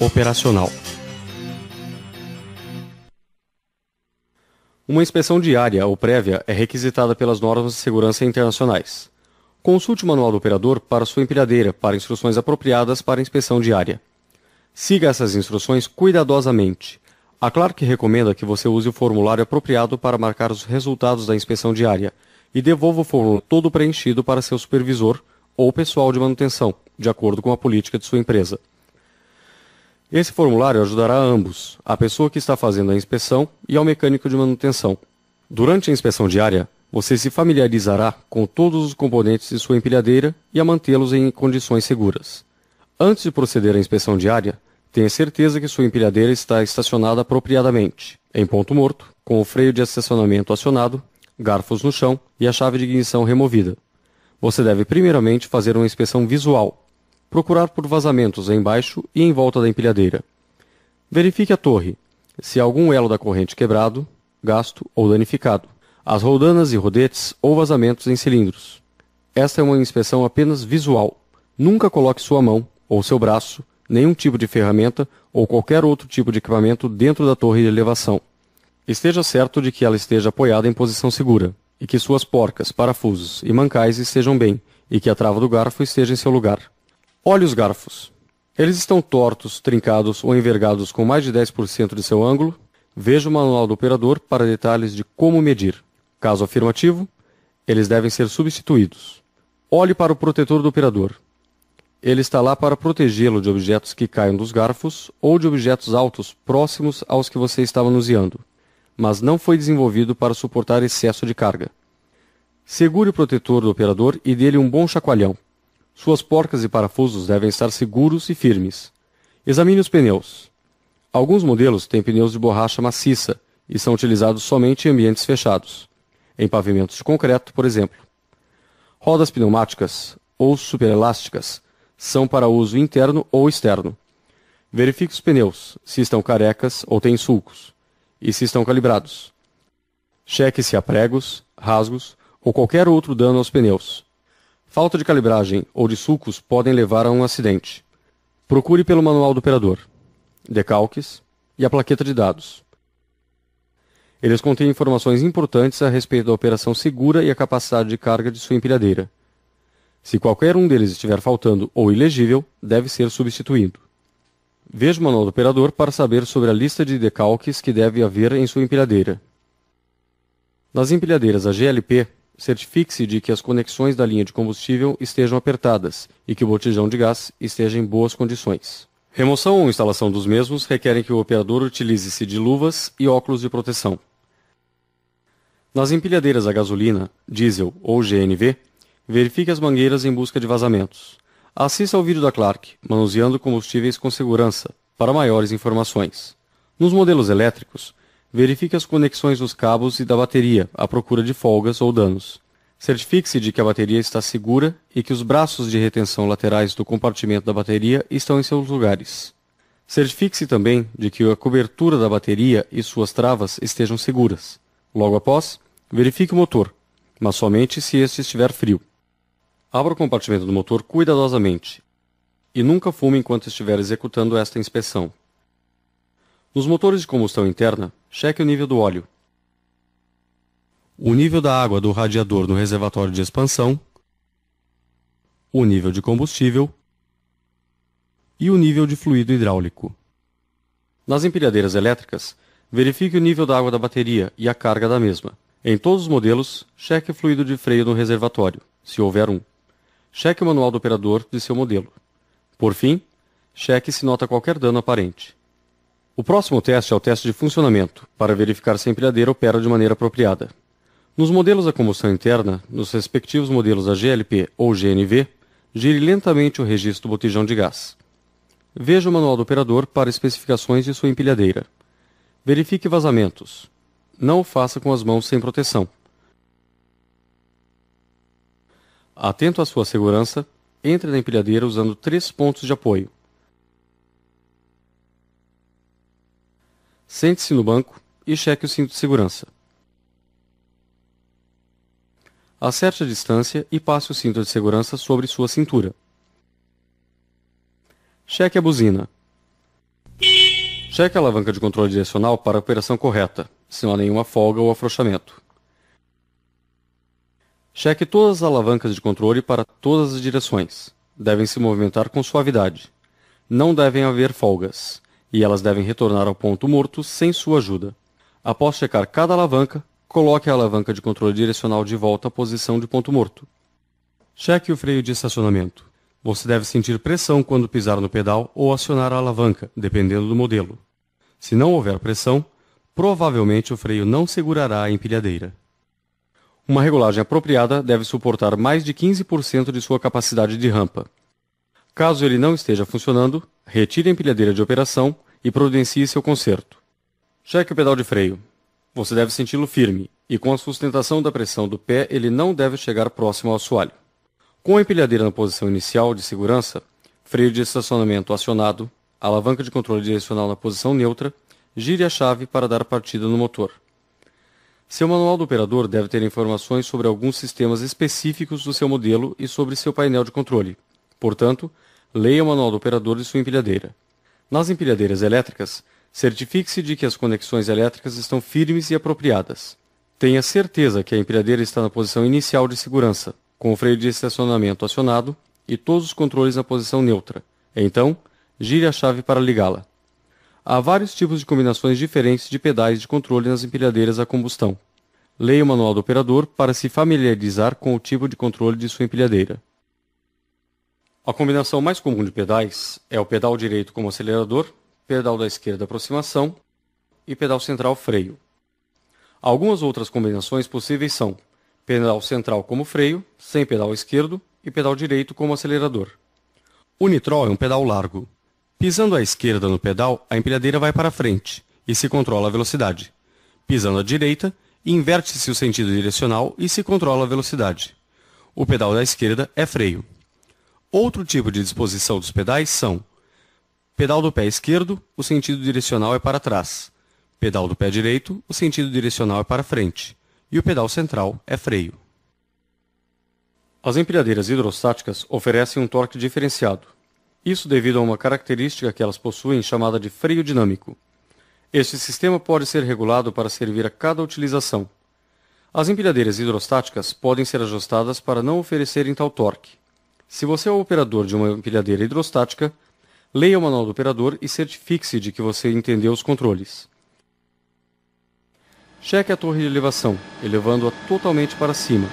operacional. Uma inspeção diária ou prévia é requisitada pelas normas de segurança internacionais. Consulte o manual do operador para sua empilhadeira para instruções apropriadas para inspeção diária. Siga essas instruções cuidadosamente. A Clark recomenda que você use o formulário apropriado para marcar os resultados da inspeção diária e devolva o formulário todo preenchido para seu supervisor ou pessoal de manutenção, de acordo com a política de sua empresa. Esse formulário ajudará a ambos, a pessoa que está fazendo a inspeção e ao mecânico de manutenção. Durante a inspeção diária, você se familiarizará com todos os componentes de sua empilhadeira e a mantê-los em condições seguras. Antes de proceder à inspeção diária, tenha certeza que sua empilhadeira está estacionada apropriadamente, em ponto morto, com o freio de estacionamento acionado, garfos no chão e a chave de ignição removida. Você deve primeiramente fazer uma inspeção visual Procurar por vazamentos embaixo e em volta da empilhadeira. Verifique a torre, se há algum elo da corrente quebrado, gasto ou danificado. As roldanas e rodetes ou vazamentos em cilindros. Esta é uma inspeção apenas visual. Nunca coloque sua mão ou seu braço, nenhum tipo de ferramenta ou qualquer outro tipo de equipamento dentro da torre de elevação. Esteja certo de que ela esteja apoiada em posição segura e que suas porcas, parafusos e mancais estejam bem e que a trava do garfo esteja em seu lugar. Olhe os garfos. Eles estão tortos, trincados ou envergados com mais de 10% de seu ângulo? Veja o manual do operador para detalhes de como medir. Caso afirmativo, eles devem ser substituídos. Olhe para o protetor do operador. Ele está lá para protegê-lo de objetos que caiam dos garfos ou de objetos altos próximos aos que você está manuseando, mas não foi desenvolvido para suportar excesso de carga. Segure o protetor do operador e dê-lhe um bom chacoalhão. Suas porcas e parafusos devem estar seguros e firmes. Examine os pneus. Alguns modelos têm pneus de borracha maciça e são utilizados somente em ambientes fechados, em pavimentos de concreto, por exemplo. Rodas pneumáticas ou superelásticas são para uso interno ou externo. Verifique os pneus, se estão carecas ou têm sulcos, e se estão calibrados. Cheque se há pregos, rasgos ou qualquer outro dano aos pneus. Falta de calibragem ou de sulcos podem levar a um acidente. Procure pelo manual do operador, decalques e a plaqueta de dados. Eles contêm informações importantes a respeito da operação segura e a capacidade de carga de sua empilhadeira. Se qualquer um deles estiver faltando ou ilegível, deve ser substituído. Veja o manual do operador para saber sobre a lista de decalques que deve haver em sua empilhadeira. Nas empilhadeiras GLP certifique-se de que as conexões da linha de combustível estejam apertadas e que o botijão de gás esteja em boas condições. Remoção ou instalação dos mesmos requerem que o operador utilize-se de luvas e óculos de proteção. Nas empilhadeiras a gasolina, diesel ou GNV, verifique as mangueiras em busca de vazamentos. Assista ao vídeo da Clark, manuseando combustíveis com segurança, para maiores informações. Nos modelos elétricos, Verifique as conexões dos cabos e da bateria, à procura de folgas ou danos. Certifique-se de que a bateria está segura e que os braços de retenção laterais do compartimento da bateria estão em seus lugares. Certifique-se também de que a cobertura da bateria e suas travas estejam seguras. Logo após, verifique o motor, mas somente se este estiver frio. Abra o compartimento do motor cuidadosamente e nunca fume enquanto estiver executando esta inspeção. Nos motores de combustão interna, Cheque o nível do óleo. O nível da água do radiador no reservatório de expansão. O nível de combustível. E o nível de fluido hidráulico. Nas empilhadeiras elétricas, verifique o nível da água da bateria e a carga da mesma. Em todos os modelos, cheque o fluido de freio no reservatório, se houver um. Cheque o manual do operador de seu modelo. Por fim, cheque se nota qualquer dano aparente. O próximo teste é o teste de funcionamento, para verificar se a empilhadeira opera de maneira apropriada. Nos modelos a combustão interna, nos respectivos modelos GLP ou GNV, gire lentamente o registro do botijão de gás. Veja o manual do operador para especificações de sua empilhadeira. Verifique vazamentos. Não o faça com as mãos sem proteção. Atento à sua segurança, entre na empilhadeira usando três pontos de apoio. Sente-se no banco e cheque o cinto de segurança. Acerte a distância e passe o cinto de segurança sobre sua cintura. Cheque a buzina. Cheque a alavanca de controle direcional para a operação correta, se não há nenhuma folga ou afrouxamento. Cheque todas as alavancas de controle para todas as direções. Devem se movimentar com suavidade. Não devem haver folgas e elas devem retornar ao ponto morto sem sua ajuda. Após checar cada alavanca, coloque a alavanca de controle direcional de volta à posição de ponto morto. Cheque o freio de estacionamento. Você deve sentir pressão quando pisar no pedal ou acionar a alavanca, dependendo do modelo. Se não houver pressão, provavelmente o freio não segurará a empilhadeira. Uma regulagem apropriada deve suportar mais de 15% de sua capacidade de rampa, Caso ele não esteja funcionando, retire a empilhadeira de operação e providencie seu conserto. Cheque o pedal de freio. Você deve senti-lo firme, e com a sustentação da pressão do pé ele não deve chegar próximo ao assoalho. Com a empilhadeira na posição inicial de segurança, freio de estacionamento acionado, alavanca de controle direcional na posição neutra, gire a chave para dar partida no motor. Seu manual do operador deve ter informações sobre alguns sistemas específicos do seu modelo e sobre seu painel de controle. Portanto, Leia o manual do operador de sua empilhadeira. Nas empilhadeiras elétricas, certifique-se de que as conexões elétricas estão firmes e apropriadas. Tenha certeza que a empilhadeira está na posição inicial de segurança, com o freio de estacionamento acionado e todos os controles na posição neutra. Então, gire a chave para ligá-la. Há vários tipos de combinações diferentes de pedais de controle nas empilhadeiras a combustão. Leia o manual do operador para se familiarizar com o tipo de controle de sua empilhadeira. A combinação mais comum de pedais é o pedal direito como acelerador, pedal da esquerda aproximação e pedal central freio. Algumas outras combinações possíveis são pedal central como freio, sem pedal esquerdo e pedal direito como acelerador. O nitrol é um pedal largo. Pisando à esquerda no pedal, a empilhadeira vai para frente e se controla a velocidade. Pisando à direita, inverte-se o sentido direcional e se controla a velocidade. O pedal da esquerda é freio. Outro tipo de disposição dos pedais são pedal do pé esquerdo, o sentido direcional é para trás. Pedal do pé direito, o sentido direcional é para frente. E o pedal central é freio. As empilhadeiras hidrostáticas oferecem um torque diferenciado. Isso devido a uma característica que elas possuem chamada de freio dinâmico. Este sistema pode ser regulado para servir a cada utilização. As empilhadeiras hidrostáticas podem ser ajustadas para não oferecerem tal torque. Se você é o operador de uma empilhadeira hidrostática, leia o manual do operador e certifique-se de que você entendeu os controles. Cheque a torre de elevação, elevando-a totalmente para cima.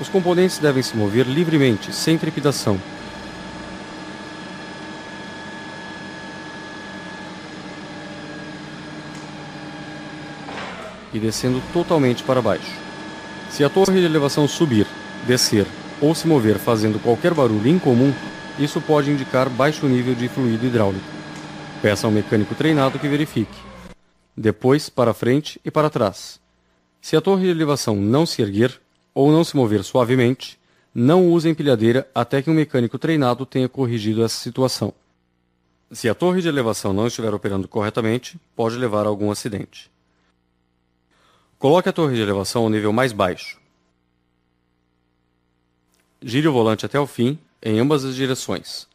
Os componentes devem se mover livremente, sem trepidação. E descendo totalmente para baixo. Se a torre de elevação subir, descer ou se mover fazendo qualquer barulho incomum, isso pode indicar baixo nível de fluido hidráulico. Peça ao mecânico treinado que verifique. Depois, para frente e para trás. Se a torre de elevação não se erguer ou não se mover suavemente, não use empilhadeira até que um mecânico treinado tenha corrigido essa situação. Se a torre de elevação não estiver operando corretamente, pode levar a algum acidente. Coloque a torre de elevação ao nível mais baixo. Gire o volante até o fim, em ambas as direções.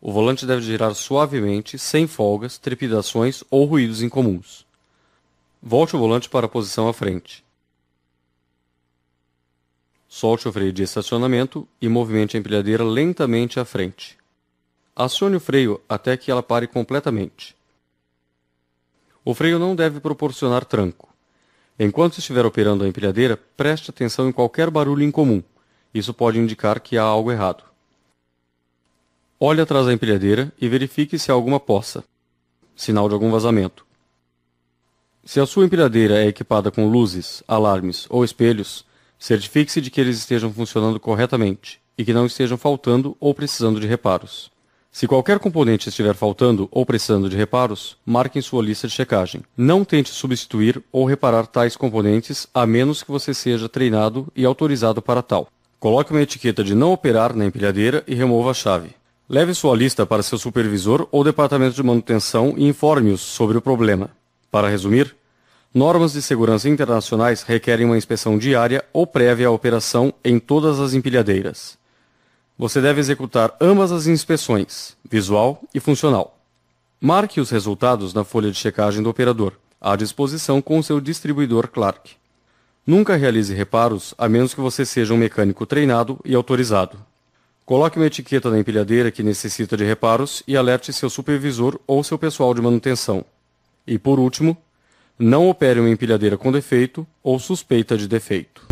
O volante deve girar suavemente, sem folgas, trepidações ou ruídos incomuns. Volte o volante para a posição à frente. Solte o freio de estacionamento e movimente a empilhadeira lentamente à frente. Acione o freio até que ela pare completamente. O freio não deve proporcionar tranco. Enquanto estiver operando a empilhadeira, preste atenção em qualquer barulho incomum. Isso pode indicar que há algo errado. Olhe atrás da empilhadeira e verifique se há alguma poça, sinal de algum vazamento. Se a sua empilhadeira é equipada com luzes, alarmes ou espelhos, certifique-se de que eles estejam funcionando corretamente e que não estejam faltando ou precisando de reparos. Se qualquer componente estiver faltando ou precisando de reparos, marque em sua lista de checagem. Não tente substituir ou reparar tais componentes a menos que você seja treinado e autorizado para tal. Coloque uma etiqueta de não operar na empilhadeira e remova a chave. Leve sua lista para seu supervisor ou departamento de manutenção e informe-os sobre o problema. Para resumir, normas de segurança internacionais requerem uma inspeção diária ou prévia à operação em todas as empilhadeiras. Você deve executar ambas as inspeções, visual e funcional. Marque os resultados na folha de checagem do operador, à disposição com seu distribuidor Clark. Nunca realize reparos a menos que você seja um mecânico treinado e autorizado. Coloque uma etiqueta na empilhadeira que necessita de reparos e alerte seu supervisor ou seu pessoal de manutenção. E por último, não opere uma empilhadeira com defeito ou suspeita de defeito.